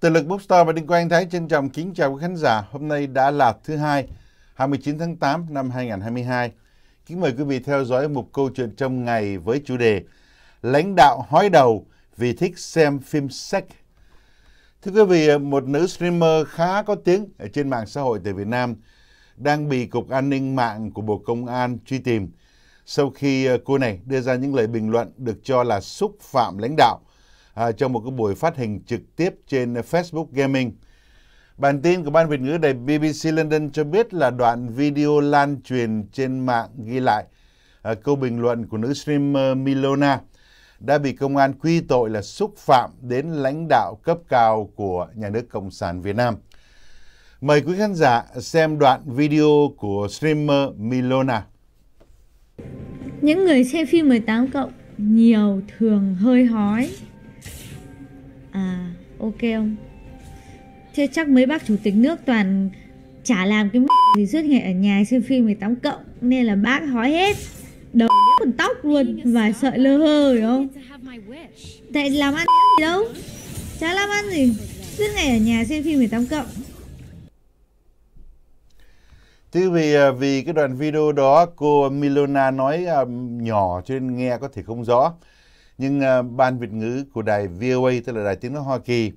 Từ lực Bookstore và Đinh Quang Thái trân trọng kính chào quý khán giả. Hôm nay đã là thứ hai, 29 tháng 8 năm 2022. Kính mời quý vị theo dõi một câu chuyện trong ngày với chủ đề Lãnh đạo hói đầu vì thích xem phim sách. Thưa quý vị, một nữ streamer khá có tiếng ở trên mạng xã hội tại Việt Nam đang bị Cục An ninh mạng của Bộ Công an truy tìm sau khi ờ, cô này đưa ra những lời bình luận được cho là xúc phạm lãnh đạo à, trong một cái buổi phát hình trực tiếp trên Facebook Gaming. Bản tin của Ban Việt ngữ đài BBC London cho biết là đoạn video lan truyền trên mạng ghi lại à, câu bình luận của nữ streamer Milona đã bị công an quy tội là xúc phạm đến lãnh đạo cấp cao của nhà nước Cộng sản Việt Nam. Mời quý khán giả xem đoạn video của streamer Milona. Những người xem phim 18 cộng nhiều thường hơi hói, À ok ông Chứ chắc mấy bác chủ tịch nước toàn chả làm cái gì suốt ngày ở nhà xem phim 18 cộng Nên là bác hói hết Đầu đĩa còn tóc luôn và sợi lơ hơ hiểu không Tại làm ăn gì đâu Chả làm ăn gì Suốt ngày ở nhà xem phim 18 cộng Thế vì à, vì cái đoạn video đó cô Milona nói à, nhỏ cho nên nghe có thể không rõ. Nhưng à, Ban Việt ngữ của đài VOA, tức là đài tiếng nói Hoa Kỳ,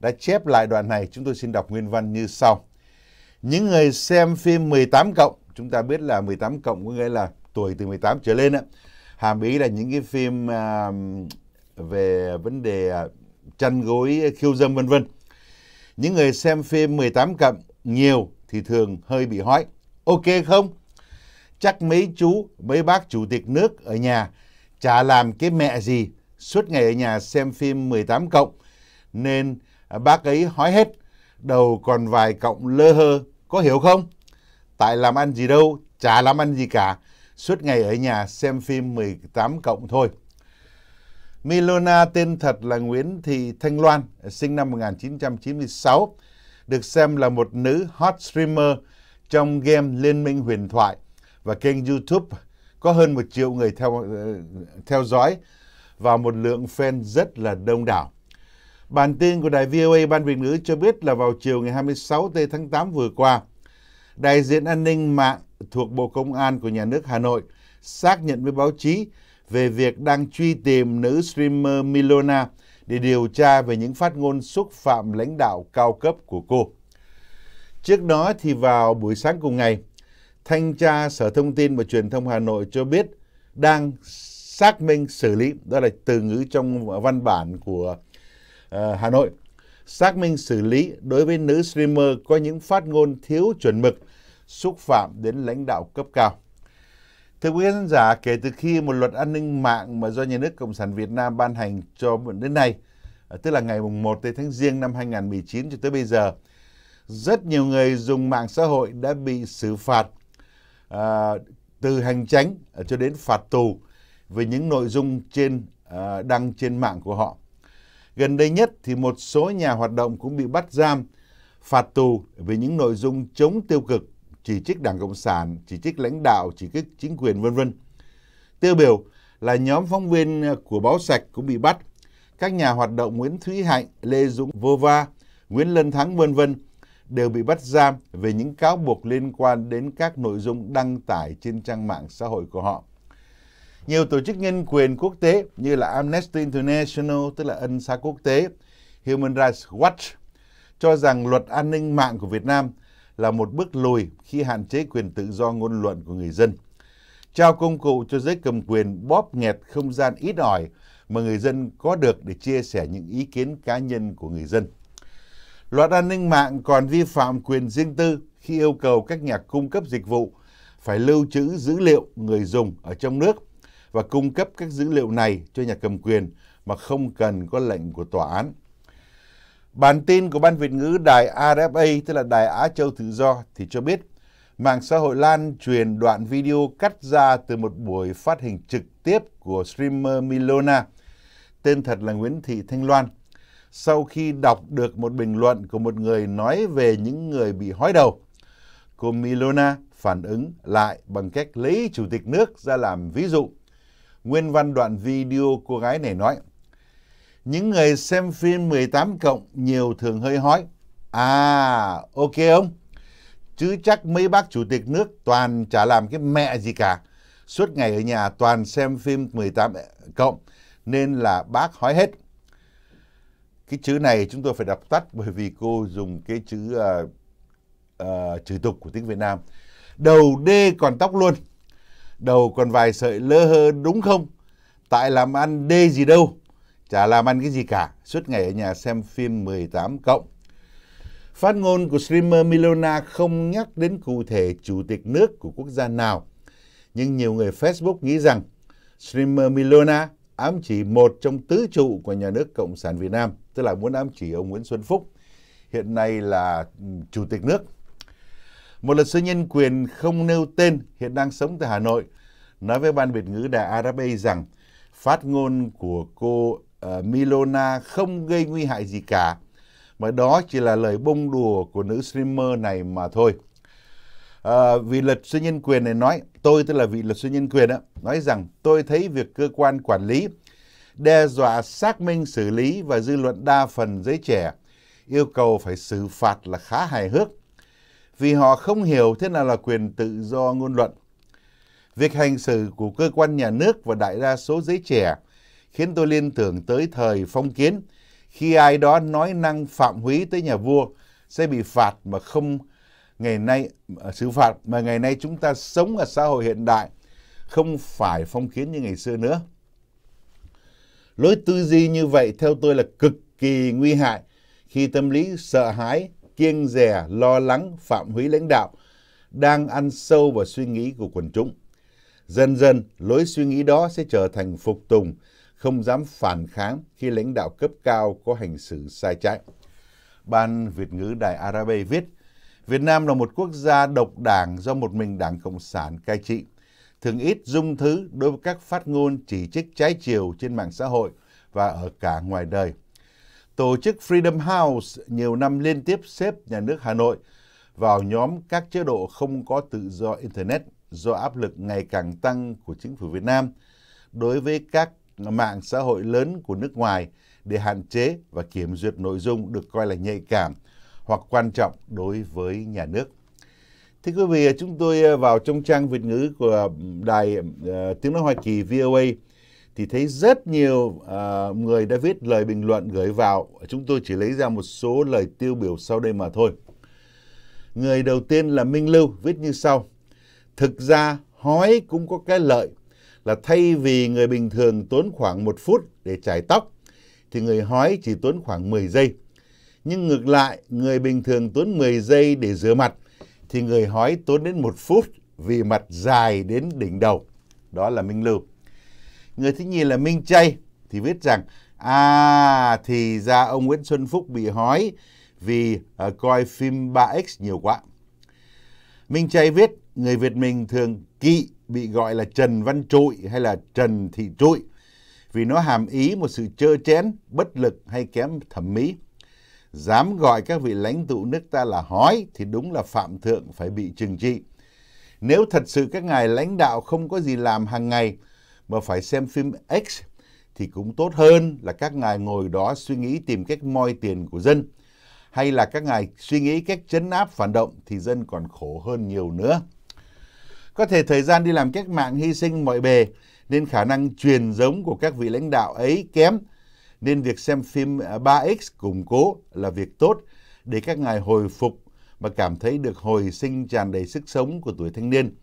đã chép lại đoạn này. Chúng tôi xin đọc nguyên văn như sau. Những người xem phim 18 cộng, chúng ta biết là 18 cộng có nghĩa là tuổi từ 18 trở lên Hàm ý là những cái phim à, về vấn đề uh, chăn gối khiêu dâm vân vân. Những người xem phim 18 cộng nhiều thì thường hơi bị hói. Ok không? Chắc mấy chú, mấy bác chủ tịch nước ở nhà chả làm cái mẹ gì suốt ngày ở nhà xem phim 18 cộng nên à, bác ấy hói hết đầu còn vài cộng lơ hơ có hiểu không tại làm ăn gì đâu chả làm ăn gì cả suốt ngày ở nhà xem phim 18 cộng thôi Milona tên thật là Nguyễn Thị Thanh Loan sinh năm 1996 được xem là một nữ hot streamer trong game Liên minh huyền thoại và kênh YouTube có hơn một triệu người theo ờ, theo dõi và một lượng fan rất là đông đảo. Bản tin của đài VOA Ban Việt ngữ cho biết là vào chiều ngày 26 Tây tháng 8 vừa qua, đại diện an ninh mạng thuộc Bộ Công an của nhà nước Hà Nội xác nhận với báo chí về việc đang truy tìm nữ streamer Milona để điều tra về những phát ngôn xúc phạm lãnh đạo cao cấp của cô. Trước đó thì vào buổi sáng cùng ngày, Thanh tra Sở Thông tin và Truyền thông Hà Nội cho biết đang xác minh xử lý, đó là từ ngữ trong văn bản của uh, Hà Nội, xác minh xử lý đối với nữ streamer có những phát ngôn thiếu chuẩn mực, xúc phạm đến lãnh đạo cấp cao. Thưa quý khán giả, kể từ khi một luật an ninh mạng mà do nhà nước Cộng sản Việt Nam ban hành cho đến nay, ờ, tức là ngày 1 tháng Giêng năm 2019 cho tới bây giờ, rất nhiều người dùng mạng xã hội đã bị xử phạt à, từ hành tránh à, cho đến phạt tù về những nội dung trên à, đăng trên mạng của họ. Gần đây nhất thì một số nhà hoạt động cũng bị bắt giam, phạt tù về những nội dung chống tiêu cực, chỉ trích Đảng Cộng sản, chỉ trích lãnh đạo, chỉ trích chính quyền vân vân. Tiêu biểu là nhóm phóng viên của báo sạch cũng bị bắt. Các nhà hoạt động Nguyễn Thúy Hạnh, Lê Dũng Vô Va, Nguyễn Lân Thắng vân vân đều bị bắt giam về những cáo buộc liên quan đến các nội dung đăng tải trên trang mạng xã hội của họ. Nhiều tổ chức nhân quyền quốc tế như là Amnesty International, tức là ân xá quốc tế, Human Rights Watch, cho rằng luật an ninh mạng của Việt Nam là một bước lùi khi hạn chế quyền tự do ngôn luận của người dân. Trao công cụ cho giới cầm quyền bóp nghẹt không gian ít ỏi mà người dân có được để chia sẻ những ý kiến cá nhân của người dân. Luật an ninh mạng còn vi phạm quyền riêng tư khi yêu cầu các nhà cung cấp dịch vụ phải lưu trữ dữ liệu người dùng ở trong nước và cung cấp các dữ liệu này cho nhà cầm quyền mà không cần có lệnh của tòa án. Bản tin của Ban Việt ngữ Đài RFA, tức là Đài Á Châu Tự Do, thì cho biết mạng xã hội lan truyền đoạn video cắt ra từ một buổi phát hình trực tiếp của streamer Milona, tên thật là Nguyễn Thị Thanh Loan, sau khi đọc được một bình luận của một người nói về những người bị hói đầu. Cô Milona phản ứng lại bằng cách lấy chủ tịch nước ra làm ví dụ. Nguyên văn đoạn video cô gái này nói: Những người xem phim 18 cộng nhiều thường hơi hói. À, ok ông. Chứ chắc mấy bác chủ tịch nước toàn chả làm cái mẹ gì cả. Suốt ngày ở nhà toàn xem phim 18 cộng nên là bác hói hết cái chữ này chúng tôi phải đọc tắt bởi vì cô dùng cái chữ uh, uh, chữ tục của tiếng Việt Nam đầu đê còn tóc luôn đầu còn vài sợi lơ hơ đúng không tại làm ăn đê gì đâu chả làm ăn cái gì cả suốt ngày ở nhà xem phim 18 cộng Phát ngôn của streamer Milona không nhắc đến cụ thể chủ tịch nước của quốc gia nào. Nhưng nhiều người Facebook nghĩ rằng streamer Milona ám chỉ một trong tứ trụ của nhà nước Cộng sản Việt Nam, tức là muốn ám chỉ ông Nguyễn Xuân Phúc, hiện nay là ừ, Chủ tịch nước. Một luật sư nhân quyền không nêu tên hiện đang sống tại Hà Nội nói với ban Việt ngữ Đài Arab rằng phát ngôn của cô ờ, Milona không gây nguy hại gì cả, mà đó chỉ là lời bông đùa của nữ streamer này mà thôi à, vị luật sư nhân quyền này nói tôi tức là vị luật sư nhân quyền đó, nói rằng tôi thấy việc cơ quan quản lý đe dọa xác minh xử lý và dư luận đa phần giới trẻ yêu cầu phải xử phạt là khá hài hước vì họ không hiểu thế nào là quyền tự do ngôn luận. Việc hành xử của cơ quan nhà nước và đại đa số giới trẻ khiến tôi liên tưởng tới thời phong kiến khi ai đó nói năng phạm húy tới nhà vua sẽ bị phạt mà không ngày nay à, xử phạt mà ngày nay chúng ta sống ở xã hội hiện đại không phải phong kiến như ngày xưa nữa. Lối tư duy như vậy theo tôi là cực kỳ nguy hại khi tâm lý sợ hãi, kiêng dè, lo lắng, phạm húy lãnh đạo đang ăn sâu vào suy nghĩ của quần chúng. Dần dần, lối suy nghĩ đó sẽ trở thành phục tùng, không dám phản kháng khi lãnh đạo cấp cao có hành xử sai trái. Ban Việt ngữ Đài Arabe viết, Việt Nam là một quốc gia độc đảng do một mình Đảng Cộng sản cai trị, thường ít dung thứ đối với các phát ngôn chỉ trích trái chiều trên mạng xã hội và ở cả ngoài đời. Tổ chức Freedom House nhiều năm liên tiếp xếp nhà nước Hà Nội vào nhóm các chế độ không có tự do Internet do áp lực ngày càng tăng của chính phủ Việt Nam đối với các mạng xã hội lớn của nước ngoài để hạn chế và kiểm duyệt nội dung được coi là nhạy cảm hoặc quan trọng đối với nhà nước. Thưa quý vị, chúng tôi ờ, vào trong trang Việt ngữ của ờ, Đài uh, Tiếng Nói Hoa Kỳ VOA thì thấy rất nhiều uh, người đã viết lời bình luận gửi vào. Chúng tôi chỉ lấy ra một số lời tiêu biểu sau đây mà thôi. Người đầu tiên là Minh Lưu viết như sau. Thực ra hói cũng có cái lợi là thay vì người bình thường tốn khoảng một phút để chải tóc thì người hói chỉ tốn khoảng 10 giây. Nhưng ngược lại, người bình thường tốn 10 giây để rửa mặt, thì người hói tốn đến 1 phút vì mặt dài đến đỉnh đầu. Đó là Minh Lưu. Người thứ nhì là Minh Chay thì viết rằng À thì ra ông Nguyễn Xuân Phúc bị hói vì uh, coi phim 3X nhiều quá. Minh Chay viết người Việt mình thường kỵ bị gọi là Trần Văn Trụi hay là Trần Thị Trụi vì nó hàm ý một sự trơ chén, bất lực hay kém thẩm mỹ dám gọi các vị lãnh tụ nước ta là hói thì đúng là phạm thượng phải bị trừng trị. Nếu thật sự các ngài lãnh đạo không có gì làm hàng ngày mà phải xem phim X thì cũng tốt hơn là các ngài ngồi đó suy nghĩ tìm cách moi tiền của dân hay là các ngài suy nghĩ cách chấn áp phản động thì dân còn khổ hơn nhiều nữa. Có thể thời gian đi làm cách mạng hy sinh mọi bề nên khả năng truyền giống của các vị lãnh đạo ấy kém nên việc xem phim 3X à, củng cố là việc tốt để các ngài hồi phục và cảm thấy được hồi sinh tràn đầy sức sống của tuổi thanh niên.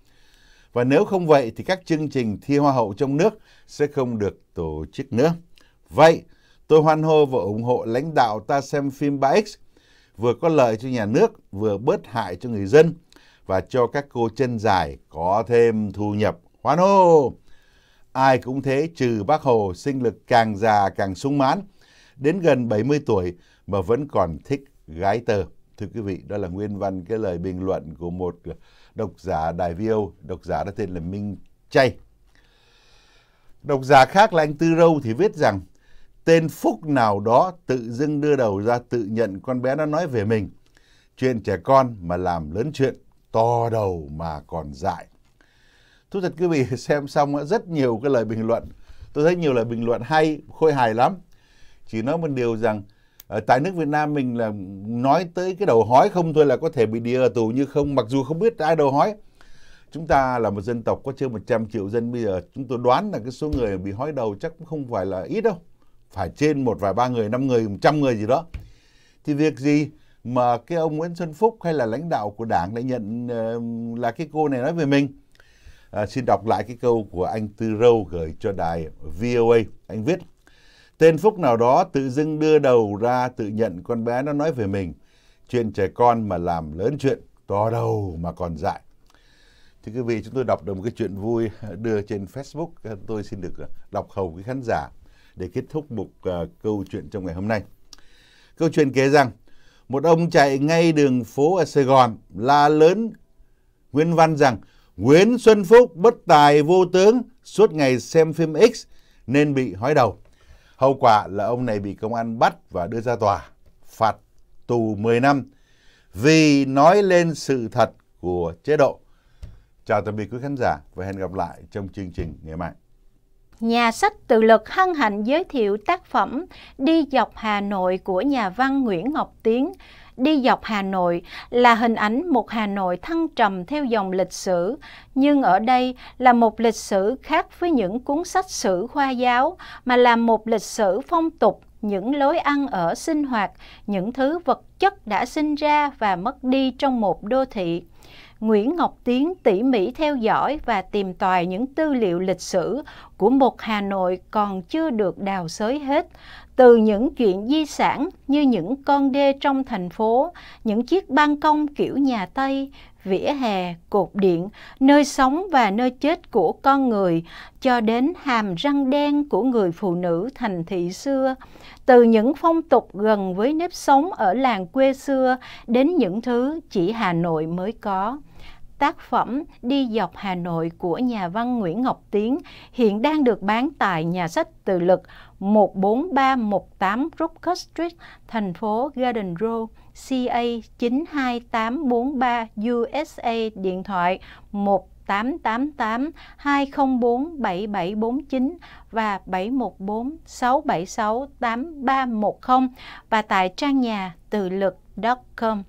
Và nếu không vậy thì các chương trình thi Hoa hậu trong nước sẽ không được tổ chức nữa. Vậy, tôi hoan hô và ủng hộ lãnh đạo ta xem phim 3X, vừa có lợi cho nhà nước, vừa bớt hại cho người dân và cho các cô chân dài có thêm thu nhập. Hoan hô! ai cũng thế trừ bác Hồ sinh lực càng già càng sung mãn, đến gần 70 tuổi mà vẫn còn thích gái tờ. Thưa quý vị, đó là nguyên văn cái lời bình luận của một độc giả Đài Viêu, độc giả đó tên là Minh Chay. Độc giả khác là anh Tư Râu thì viết rằng tên Phúc nào đó tự dưng đưa đầu ra tự nhận con bé nó nói về mình. Chuyện trẻ con mà làm lớn chuyện, to đầu mà còn dại thú thật quý vị xem xong rất nhiều cái lời bình luận tôi thấy nhiều lời bình luận hay khôi hài lắm chỉ nói một điều rằng ở ờ, tại nước Việt Nam mình là nói tới cái đầu hói không thôi là có thể bị đi ở tù như không mặc dù không biết ai đầu hói chúng ta là một dân tộc có trên 100 triệu dân bây giờ chúng tôi đoán là cái số người bị hói đầu chắc cũng không phải là ít đâu phải trên một vài ba người năm người một trăm người gì đó thì việc gì mà cái ông Nguyễn Xuân Phúc hay là lãnh đạo của đảng lại nhận ờ, là cái cô này nói về mình À, xin đọc lại cái câu của anh Tư Râu gửi cho đài VOA. Anh viết, tên Phúc nào đó tự dưng đưa đầu ra tự nhận con bé nó nói về mình. Chuyện trẻ con mà làm lớn chuyện, to đầu mà còn dại. Thì quý vị, chúng tôi đọc được một cái chuyện vui đưa trên Facebook. Tôi xin được à, đọc hầu với khán giả để kết thúc một uh, à, câu chuyện trong ngày hôm nay. Câu chuyện kể rằng, một ông chạy ngay đường phố ở Sài Gòn la lớn Nguyễn Văn rằng Nguyễn Xuân Phúc bất tài vô tướng suốt ngày xem phim X nên bị hói đầu. Hậu quả là ông này bị công an bắt và đưa ra tòa, phạt tù 10 năm vì nói lên sự thật của chế độ. Chào tạm biệt quý khán giả và hẹn gặp lại trong chương trình ngày mai. Nhà sách Từ Lực hân hạnh giới thiệu tác phẩm Đi dọc Hà Nội của nhà văn Nguyễn Ngọc Tiến đi dọc Hà Nội là hình ảnh một Hà Nội thăng trầm theo dòng lịch sử, nhưng ở đây là một lịch sử khác với những cuốn sách sử khoa giáo mà là một lịch sử phong tục những lối ăn ở sinh hoạt, những thứ vật chất đã sinh ra và mất đi trong một đô thị. Nguyễn Ngọc Tiến tỉ mỉ theo dõi và tìm tòi những tư liệu lịch sử của một Hà Nội còn chưa được đào xới hết, từ những chuyện di sản như những con đê trong thành phố, những chiếc ban công kiểu nhà Tây, vỉa hè, cột điện, nơi sống và nơi chết của con người, cho đến hàm răng đen của người phụ nữ thành thị xưa, từ những phong tục gần với nếp sống ở làng quê xưa đến những thứ chỉ Hà Nội mới có tác phẩm Đi dọc Hà Nội của nhà văn Nguyễn Ngọc Tiến hiện đang được bán tại nhà sách Từ Lực 14318 Rutgers Street, thành phố Garden Grove, CA 92843 USA, điện thoại 1888 204 7749 và 714 676 8310 và tại trang nhà từ lực.com.